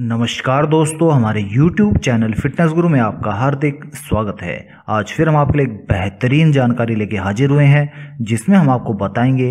नमस्कार दोस्तों हमारे YouTube चैनल फिटनेस गुरु में आपका हार्दिक स्वागत है आज फिर हम आपके लिए एक बेहतरीन जानकारी लेके हाजिर हुए हैं जिसमें हम आपको बताएंगे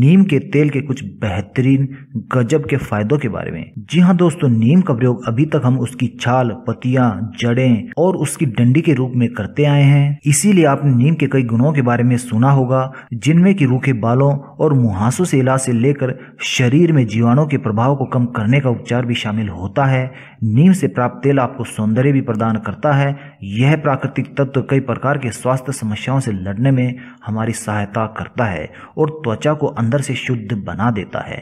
नीम के तेल के कुछ बेहतरीन गजब के फायदों के बारे में जी हाँ दोस्तों नीम का प्रयोग अभी तक हम उसकी छाल पतियां जड़ें और उसकी डंडी के रूप में करते आए हैं इसीलिए आपने नीम के कई गुणों के बारे में सुना होगा जिनमें की रूखे बालों और मुहासों से इलाज से लेकर शरीर में जीवाणु के प्रभाव को कम करने का उपचार भी शामिल होता होता है नीम से प्राप्त तेल आपको सौंदर्य भी प्रदान करता है यह प्राकृतिक तत्व कई प्रकार के स्वास्थ्य समस्याओं से लड़ने में हमारी सहायता करता है और त्वचा को अंदर से शुद्ध बना देता है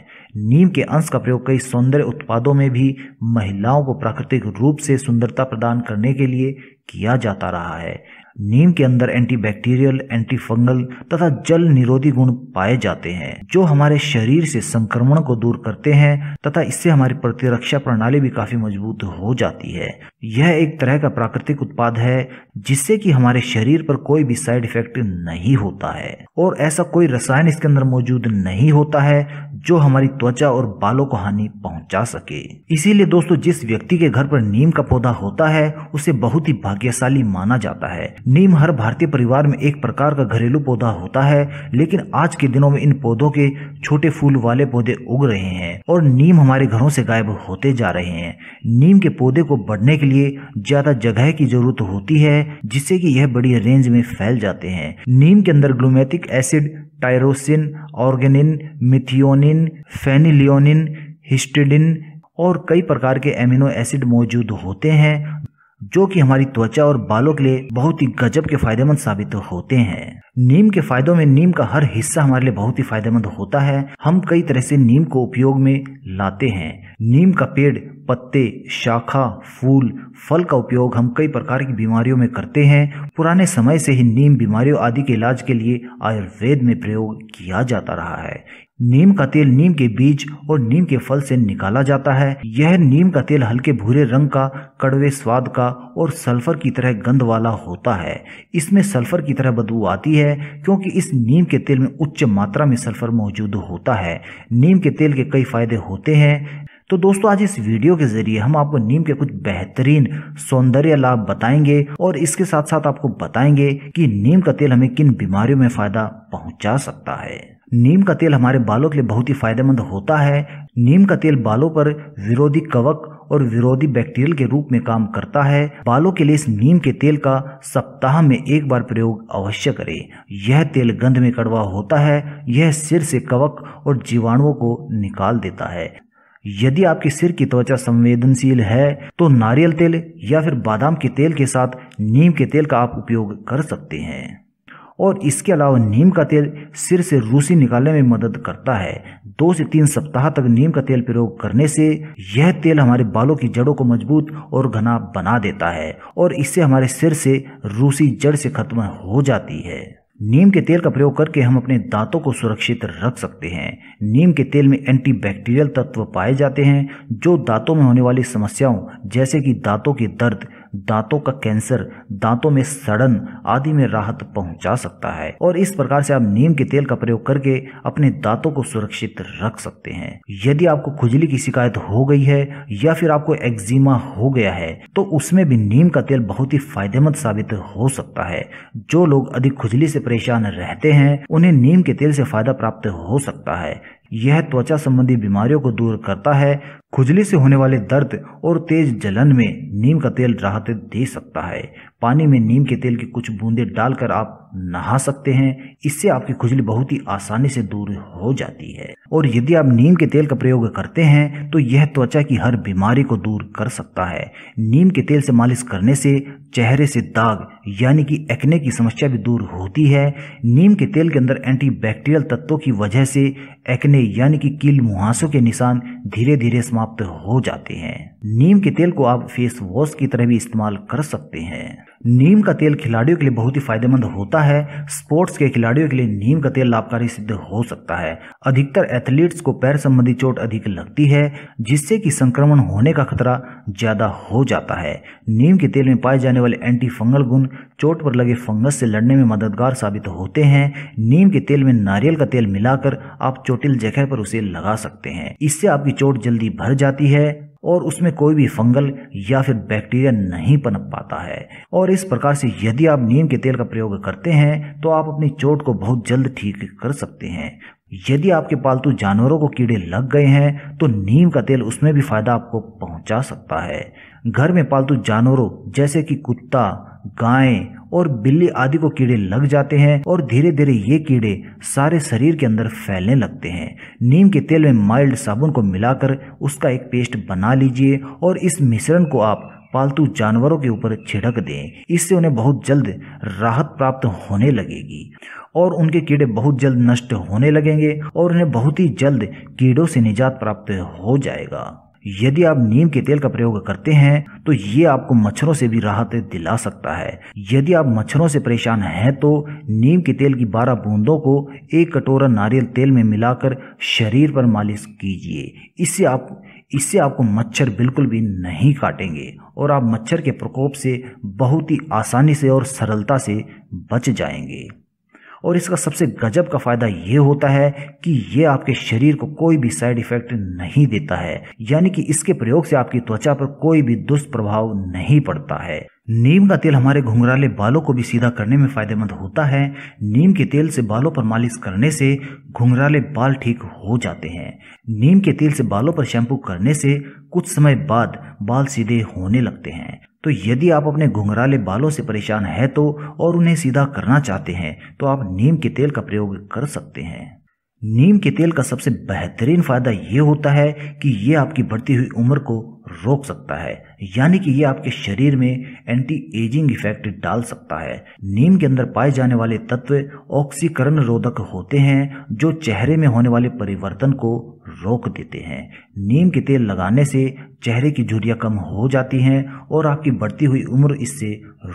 नीम के अंश का प्रयोग कई सौंदर्य उत्पादों में भी महिलाओं को प्राकृतिक रूप से सुंदरता प्रदान करने के लिए किया जाता रहा है नीम के अंदर एंटीबैक्टीरियल एंटीफंगल तथा जल निरोधी गुण पाए जाते हैं जो हमारे शरीर से संक्रमण को दूर करते हैं तथा इससे हमारी प्रतिरक्षा प्रणाली भी काफी मजबूत हो जाती है यह एक तरह का प्राकृतिक उत्पाद है जिससे कि हमारे शरीर पर कोई भी साइड इफेक्ट नहीं होता है और ऐसा कोई रसायन इसके अंदर मौजूद नहीं होता है जो हमारी त्वचा और बालों को हानि पहुंचा सके इसीलिए दोस्तों जिस व्यक्ति के घर पर नीम का पौधा होता है उसे बहुत ही भाग्यशाली माना जाता है नीम हर भारतीय परिवार में एक प्रकार का घरेलू पौधा होता है लेकिन आज के दिनों में इन पौधों के छोटे फूल वाले पौधे उग रहे हैं और नीम हमारे घरों से गायब होते जा रहे हैं नीम के पौधे को बढ़ने के लिए ज्यादा जगह की जरूरत होती है जिससे कि यह बड़ी रेंज में फैल जाते हैं नीम के अंदर glutamic acid tyrosine arginine methionine phenylalanine histidine और कई प्रकार के एमिनो एसिड मौजूद होते हैं जो कि हमारी त्वचा और बालों के लिए बहुत ही गजब के फायदेमंद साबित होते हैं नीम के फायदों में नीम का हर हिस्सा हमारे लिए बहुत ही फायदेमंद होता है हम कई तरह से नीम को उपयोग में लाते हैं नीम का पेड़ पत्ते शाखा फूल फल का उपयोग हम कई प्रकार की बीमारियों में करते हैं पुराने समय से ही नीम बीमारियों आदि के इलाज के लिए आयुर्वेद में प्रयोग किया जाता रहा है नीम का तेल नीम के बीज और नीम के फल से निकाला जाता है यह नीम का तेल हल्के भूरे रंग का कड़वे स्वाद का और सल्फर की तरह गंध वाला होता है इसमें सल्फर की तरह बदबू आती है क्योंकि इस नीम के तेल में उच्च मात्रा में सल्फर मौजूद होता है नीम के तेल के कई फायदे होते हैं तो दोस्तों आज इस वीडियो के जरिए हम आपको नीम के कुछ बेहतरीन सौंदर्य लाभ बताएंगे और इसके साथ साथ आपको बताएंगे कि नीम का तेल हमें किन बीमारियों में फायदा पहुंचा सकता है नीम का तेल हमारे बालों के लिए बहुत ही फायदेमंद होता है नीम का तेल बालों पर विरोधी कवक और विरोधी बैक्टीरियल के रूप में काम करता है बालों के लिए इस नीम के तेल का सप्ताह में एक बार प्रयोग अवश्य करें यह तेल गंध में कड़वा होता है यह सिर से कवक और जीवाणुओं को निकाल देता है यदि आपके सिर की त्वचा संवेदनशील है तो नारियल तेल या फिर बादाम के तेल के साथ नीम के तेल का आप उपयोग कर सकते हैं और इसके अलावा नीम का तेल सिर से रूसी निकालने में मदद करता है दो से तीन सप्ताह तक नीम का तेल प्रयोग करने से यह तेल हमारे बालों की जड़ों को मजबूत और घना बना देता है और इससे हमारे सिर से रूसी जड़ से खत्म हो जाती है नीम के तेल का प्रयोग करके हम अपने दांतों को सुरक्षित रख सकते हैं नीम के तेल में एंटीबैक्टीरियल तत्व पाए जाते हैं जो दांतों में होने वाली समस्याओं जैसे कि दांतों के दर्द दांतों का कैंसर दांतों में सड़न आदि में राहत पहुंचा सकता है और इस प्रकार से आप नीम के तेल का प्रयोग करके अपने दांतों को सुरक्षित रख सकते हैं यदि आपको खुजली की शिकायत हो गई है या फिर आपको एक्जिमा हो गया है तो उसमें भी नीम का तेल बहुत ही फायदेमंद साबित हो सकता है जो लोग अधिक खुजली से परेशान रहते हैं उन्हें नीम के तेल से फायदा प्राप्त हो सकता है यह त्वचा संबंधी बीमारियों को दूर करता है खुजली से होने वाले दर्द और तेज जलन में नीम का तेल राहत दे सकता है पानी में नीम के तेल की कुछ बूंदें डालकर आप नहा सकते हैं इससे आपकी खुजली बहुत ही आसानी से दूर हो जाती है और यदि आप नीम के तेल का प्रयोग करते हैं तो यह त्वचा की हर बीमारी को दूर कर सकता है नीम के तेल से मालिश करने से चेहरे से दाग यानी कि एक्ने की समस्या भी दूर होती है नीम के तेल के अंदर एंटीबैक्टीरियल तत्वों की वजह से एक्ने यानी कि कील मुहासों के निशान धीरे धीरे समाप्त हो जाते हैं नीम के तेल को आप फेस वॉश की तरह भी इस्तेमाल कर सकते हैं नीम का तेल खिलाड़ियों के लिए बहुत ही फायदेमंद होता है स्पोर्ट्स के खिलाड़ियों के लिए नीम का तेल लाभकारी सिद्ध हो सकता है अधिकतर एथलीट्स को पैर संबंधी चोट अधिक लगती है जिससे कि संक्रमण होने का खतरा ज्यादा हो जाता है नीम के तेल में पाए जाने वाले एंटी फंगल गुण चोट पर लगे फंगस से लड़ने में मददगार साबित होते हैं नीम के तेल में नारियल का तेल मिलाकर आप चोटिल जगह पर उसे लगा सकते हैं इससे आपकी चोट जल्दी भर जाती है और उसमें कोई भी फंगल या फिर बैक्टीरिया नहीं पनप पाता है और इस प्रकार से यदि आप नीम के तेल का प्रयोग करते हैं तो आप अपनी चोट को बहुत जल्द ठीक कर सकते हैं यदि आपके पालतू जानवरों को कीड़े लग गए हैं तो नीम का तेल उसमें भी फायदा आपको पहुंचा सकता है घर में पालतू जानवरों जैसे कि कुत्ता गाय और बिल्ली आदि को कीड़े लग जाते हैं और धीरे धीरे ये कीड़े सारे शरीर के अंदर फैलने लगते हैं नीम के तेल में माइल्ड साबुन को मिलाकर उसका एक पेस्ट बना लीजिए और इस मिश्रण को आप पालतू जानवरों के ऊपर छिड़क दें इससे उन्हें बहुत जल्द राहत प्राप्त होने लगेगी और उनके कीड़े बहुत जल्द नष्ट होने लगेंगे और उन्हें बहुत ही जल्द कीड़ों से निजात प्राप्त हो जाएगा यदि आप नीम के तेल का प्रयोग करते हैं तो ये आपको मच्छरों से भी राहत दिला सकता है यदि आप मच्छरों से परेशान हैं तो नीम के तेल की 12 बूंदों को एक कटोरा नारियल तेल में मिलाकर शरीर पर मालिश कीजिए इससे आप इससे आपको मच्छर बिल्कुल भी नहीं काटेंगे और आप मच्छर के प्रकोप से बहुत ही आसानी से और सरलता से बच जाएंगे और इसका सबसे गजब का फ़ायदा ये होता है कि ये आपके शरीर को कोई भी साइड इफ़ेक्ट नहीं देता है यानी कि इसके प्रयोग से आपकी त्वचा पर कोई भी दुष्प्रभाव नहीं पड़ता है नीम का तेल हमारे घुंघराले बालों को भी सीधा करने में फायदेमंद होता है नीम के तेल से बालों पर मालिश करने से घुंघराले बाल ठीक हो जाते हैं नीम के तेल से बालों पर शैम्पू करने से कुछ समय बाद बाल सीधे होने लगते हैं तो यदि आप अपने घुंघराले बालों से परेशान हैं तो और उन्हें सीधा करना चाहते हैं तो आप नीम के तेल का प्रयोग कर सकते हैं नीम के तेल का सबसे बेहतरीन फायदा यह होता है कि यह आपकी बढ़ती हुई उम्र को रोक सकता है यानी कि यह आपके शरीर में एंटी एजिंग इफेक्ट डाल सकता है नीम के अंदर पाए जाने वाले तत्व ऑक्सीकरण रोधक होते हैं जो चेहरे में होने वाले परिवर्तन को रोक देते हैं नीम के तेल लगाने से चेहरे की झुरियाँ कम हो जाती हैं और आपकी बढ़ती हुई उम्र इससे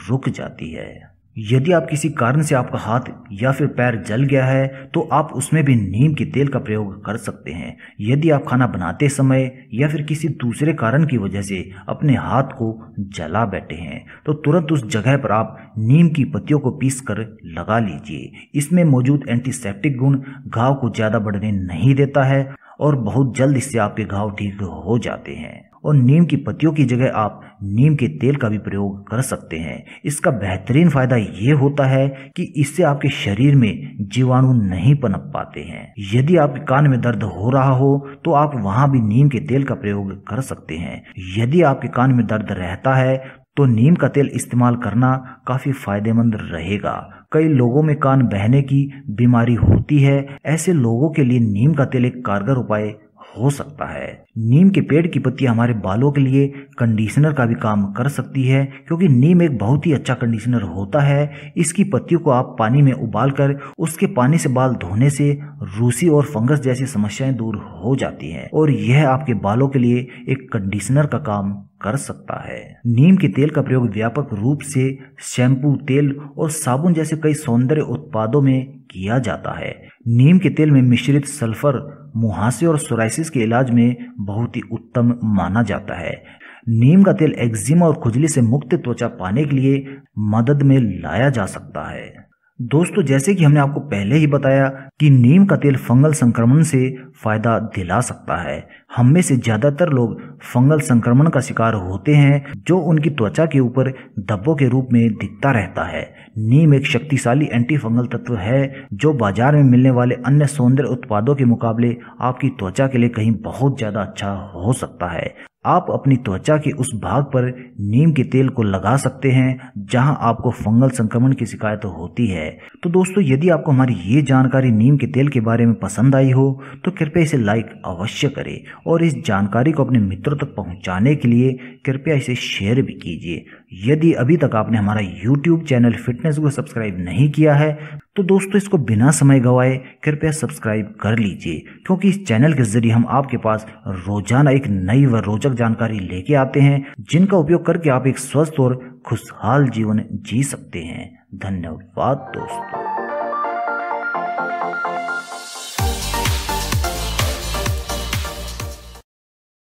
रुक जाती है यदि आप किसी कारण से आपका हाथ या फिर पैर जल गया है तो आप उसमें भी नीम के तेल का प्रयोग कर सकते हैं यदि आप खाना बनाते समय या फिर किसी दूसरे कारण की वजह से अपने हाथ को जला बैठे हैं तो तुरंत उस जगह पर आप नीम की पत्तियों को पीस कर लगा लीजिए इसमें मौजूद एंटीसेप्टिक गुण घाव को ज़्यादा बढ़ने नहीं देता है और बहुत जल्द इससे आपके घाव ठीक हो जाते हैं और नीम की पत्तियों की जगह आप नीम के तेल का भी प्रयोग कर सकते हैं इसका बेहतरीन फायदा ये होता है कि इससे आपके शरीर में जीवाणु नहीं पनप पाते हैं यदि आपके कान में दर्द हो रहा हो तो आप वहाँ भी नीम के तेल का प्रयोग कर सकते हैं यदि आपके कान में दर्द रहता है तो नीम का तेल इस्तेमाल करना काफी फायदेमंद रहेगा कई लोगों में कान बहने की बीमारी होती है ऐसे लोगों के लिए नीम का तेल एक कारगर उपाय हो सकता है नीम के पेड़ की पत्ती हमारे बालों के लिए कंडीशनर का भी काम कर सकती है क्योंकि नीम एक बहुत ही अच्छा कंडीशनर होता है इसकी पत्तियों को आप पानी में उबालकर उसके पानी से बाल धोने से रूसी और फंगस जैसी समस्याएं दूर हो जाती हैं और यह आपके बालों के लिए एक कंडीशनर का काम कर सकता है नीम के तेल का प्रयोग व्यापक रूप से शैम्पू तेल और साबुन जैसे कई सौंदर्य उत्पादों में किया जाता है नीम के तेल में मिश्रित सल्फर मुहासे और सोराइसिस के इलाज में बहुत ही उत्तम माना जाता है नीम का तेल एक्जिमा और खुजली से मुक्त त्वचा पाने के लिए मदद में लाया जा सकता है दोस्तों जैसे कि हमने आपको पहले ही बताया कि नीम का तेल फंगल संक्रमण से फायदा दिला सकता है हम में से ज़्यादातर लोग फंगल संक्रमण का शिकार होते हैं जो उनकी त्वचा के ऊपर धब्बों के रूप में दिखता रहता है नीम एक शक्तिशाली एंटी फंगल तत्व है जो बाजार में मिलने वाले अन्य सौंदर्य उत्पादों के मुकाबले आपकी त्वचा के लिए कहीं बहुत ज़्यादा अच्छा हो सकता है आप अपनी त्वचा के उस भाग पर नीम के तेल को लगा सकते हैं जहां आपको फंगल संक्रमण की शिकायत होती है तो दोस्तों यदि आपको हमारी ये जानकारी नीम के तेल के बारे में पसंद आई हो तो कृपया इसे लाइक अवश्य करें और इस जानकारी को अपने मित्रों तक पहुंचाने के लिए कृपया इसे शेयर भी कीजिए यदि अभी तक आपने हमारा YouTube चैनल फिटनेस को सब्सक्राइब नहीं किया है तो दोस्तों इसको बिना समय गवाए कृपया सब्सक्राइब कर लीजिए क्योंकि इस चैनल के जरिए हम आपके पास रोजाना एक नई व रोचक जानकारी लेके आते हैं जिनका उपयोग करके आप एक स्वस्थ और खुशहाल जीवन जी सकते हैं धन्यवाद दोस्तों